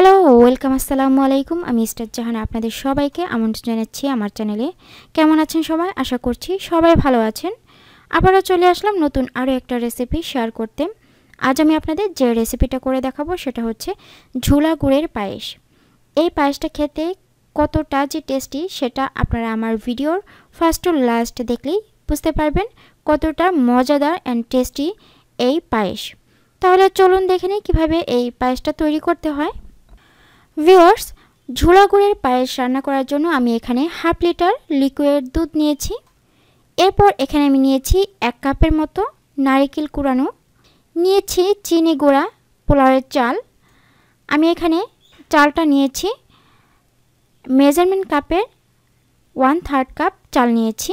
hello welcome আসসালামু আলাইকুম আমি ইস্টার জাহান আপনাদের সবাইকে আমন্ত্রণ জানাচ্ছি আমার চ্যানেলে কেমন আছেন সবাই আশা করছি সবাই ভালো আছেন আবারও চলে আসলাম নতুন আরও একটা রেসিপি শেয়ার করতে আজ আমি আপনাদের যে রেসিপিটা করে দেখাবো সেটা হচ্ছে ঝুলা গুড়ের পায়েস এই পায়েসটা খেতে কতটা যে টেস্টি সেটা আপনারা আমার ভিডিওর ফার্স্ট টু লাস্ট দেখলেই বুঝতে পারবেন কতটা মজাদার অ্যান্ড টেস্টি এই পায়েস তাহলে চলুন দেখে নিই কীভাবে এই পায়েসটা তৈরি করতে হয় ভিওয়ার্স ঝোলা গুড়ের পায়েস রান্না করার জন্য আমি এখানে হাফ লিটার লিকুইড দুধ নিয়েছি এরপর এখানে আমি নিয়েছি এক কাপের মতো নারিকেল কুড়ানো নিয়েছি চিনি গুঁড়া পোলাওয়ের চাল আমি এখানে চালটা নিয়েছি মেজারমেন্ট কাপের ওয়ান থার্ড কাপ চাল নিয়েছি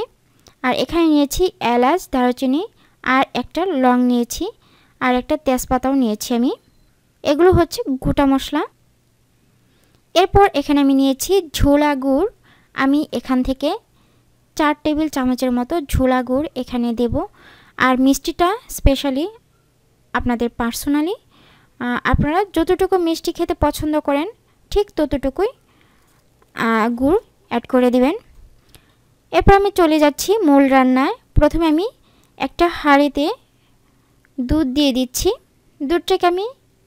আর এখানে নিয়েছি এলাচ দারচিনি আর একটা লং নিয়েছি আর একটা তেজপাতাও নিয়েছি আমি এগুলো হচ্ছে গোটা মশলা এরপর এখানে আমি নিয়েছি ঝোলা গুড় আমি এখান থেকে চার টেবিল চামচের মতো ঝোলা গুড় এখানে দেব আর মিষ্টিটা স্পেশালি আপনাদের পার্সোনালি আপনারা যতটুকু মিষ্টি খেতে পছন্দ করেন ঠিক ততটুকুই গুড় অ্যাড করে দিবেন এরপর আমি চলে যাচ্ছি মূল রান্নায় প্রথমে আমি একটা হাঁড়িতে দুধ দিয়ে দিচ্ছি দুধটাকে আমি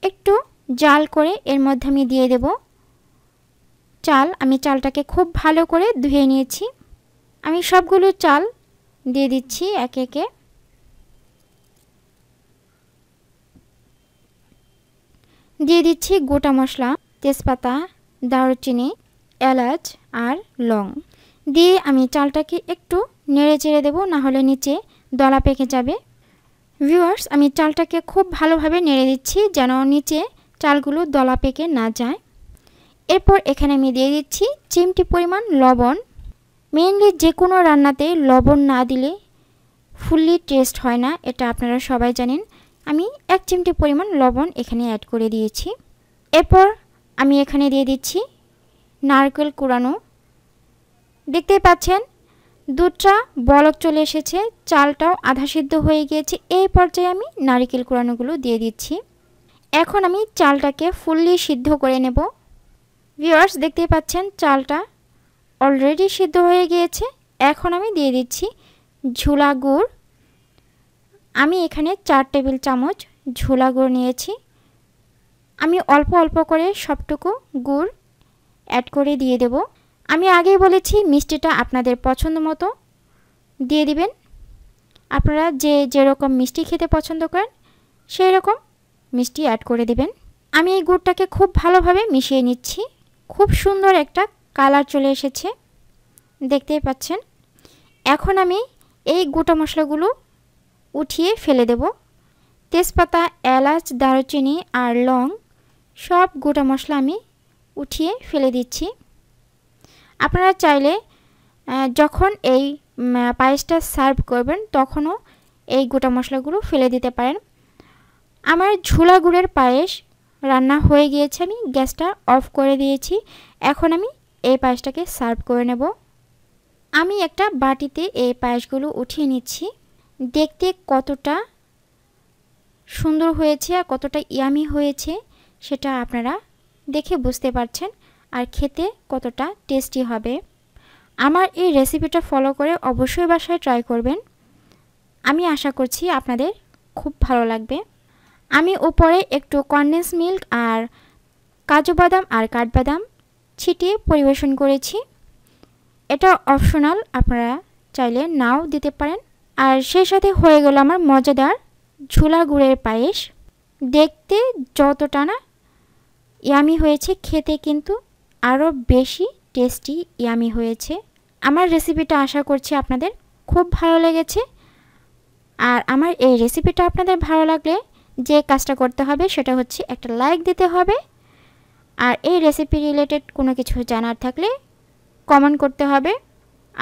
একটু জাল করে এর মধ্যে আমি দিয়ে দেবো চাল আমি চালটাকে খুব ভালো করে ধুয়ে নিয়েছি আমি সবগুলো চাল দিয়ে দিচ্ছি একে একে দিয়ে দিচ্ছি গোটা মশলা তেজপাতা দারুচিনি এলাচ আর লং দিয়ে আমি চালটাকে একটু নেড়ে চেড়ে দেবো নাহলে নিচে দলা পেকে যাবে ভিউয়ার্স আমি চালটাকে খুব ভালোভাবে নেড়ে দিচ্ছি যেন নিচে চালগুলো দলা পেকে না যায় এরপর এখানে আমি দিয়ে দিচ্ছি চিমটি পরিমাণ লবণ মেইনলি যে কোনো রান্নাতে লবণ না দিলে ফুললি টেস্ট হয় না এটা আপনারা সবাই জানেন আমি এক চিমটি পরিমাণ লবণ এখানে অ্যাড করে দিয়েছি এরপর আমি এখানে দিয়ে দিচ্ছি নারকেল কুড়ানো দেখতেই পাচ্ছেন দুধটা বলক চলে এসেছে চালটাও আধা সিদ্ধ হয়ে গিয়েছে এই পর্যায়ে আমি নারিকেল কুড়ানোগুলো দিয়ে দিচ্ছি এখন আমি চালটাকে ফুললি সিদ্ধ করে নেব ভিওয়ার্স দেখতে পাচ্ছেন চালটা অলরেডি সিদ্ধ হয়ে গিয়েছে এখন আমি দিয়ে দিচ্ছি ঝুলা গুড় আমি এখানে চার টেবিল চামচ ঝুলা গুড় নিয়েছি আমি অল্প অল্প করে সবটুকু গুড় অ্যাড করে দিয়ে দেব আমি আগেই বলেছি মিষ্টিটা আপনাদের পছন্দ মতো দিয়ে দিবেন আপনারা যে যেরকম মিষ্টি খেতে পছন্দ করেন সেই রকম মিষ্টি অ্যাড করে দিবেন আমি এই গুড়টাকে খুব ভালোভাবে মিশিয়ে নিচ্ছি খুব সুন্দর একটা কালার চলে এসেছে দেখতেই পাচ্ছেন এখন আমি এই গোটা মশলাগুলো উঠিয়ে ফেলে দেব তেজপাতা এলাচ দারুচিনি আর লং সব গোটা মশলা আমি উঠিয়ে ফেলে দিচ্ছি আপনারা চাইলে যখন এই পায়েসটা সার্ভ করবেন তখনও এই গোটা মশলাগুলো ফেলে দিতে পারেন আমার ঝোলা গুড়ের পায়েস রান্না হয়ে গিয়েছে আমি গ্যাসটা অফ করে দিয়েছি এখন আমি এই পায়েসটাকে সার্ভ করে নেব আমি একটা বাটিতে এই পায়েসগুলো উঠিয়ে নিচ্ছি দেখতে কতটা সুন্দর হয়েছে আর কতটা ইয়ামি হয়েছে সেটা আপনারা দেখে বুঝতে পারছেন আর খেতে কতটা টেস্টি হবে আমার এই রেসিপিটা ফলো করে অবশ্যই বাসায় ট্রাই করবেন আমি আশা করছি আপনাদের খুব ভালো লাগবে আমি উপরে একটু কন্ডেন্স মিল্ক আর কাজু বাদাম আর কাঠবাদাম ছিটিয়ে পরিবেশন করেছি এটা অপশনাল আপনারা চাইলে নাও দিতে পারেন আর সেই সাথে হয়ে গেল আমার মজাদার ঝুলা গুড়ের পায়েস দেখতে যতটা না ইয়ামি হয়েছে খেতে কিন্তু আরও বেশি টেস্টি ইয়ামি হয়েছে আমার রেসিপিটা আশা করছি আপনাদের খুব ভালো লেগেছে আর আমার এই রেসিপিটা আপনাদের ভালো লাগলে যে কাজটা করতে হবে সেটা হচ্ছে একটা লাইক দিতে হবে আর এই রেসিপি রিলেটেড কোনো কিছু জানার থাকলে কমেন্ট করতে হবে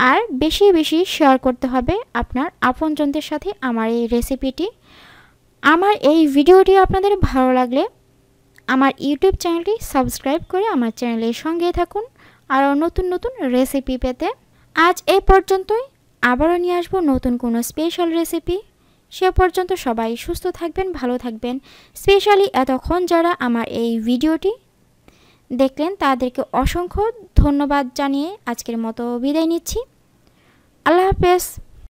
আর বেশি বেশি শেয়ার করতে হবে আপনার আপনজনদের সাথে আমার এই রেসিপিটি আমার এই ভিডিওটি আপনাদের ভালো লাগলে আমার ইউটিউব চ্যানেলটি সাবস্ক্রাইব করে আমার চ্যানেলের সঙ্গে থাকুন আরও নতুন নতুন রেসিপি পেতে আজ এ পর্যন্তই আবারও নিয়ে আসবো নতুন কোনো স্পেশাল রেসিপি সে পর্যন্ত সবাই সুস্থ থাকবেন ভালো থাকবেন স্পেশালি এতক্ষণ যারা আমার এই ভিডিওটি দেখলেন তাদেরকে অসংখ্য ধন্যবাদ জানিয়ে আজকের মতো বিদায় নিচ্ছি আল্লাহ হাফেজ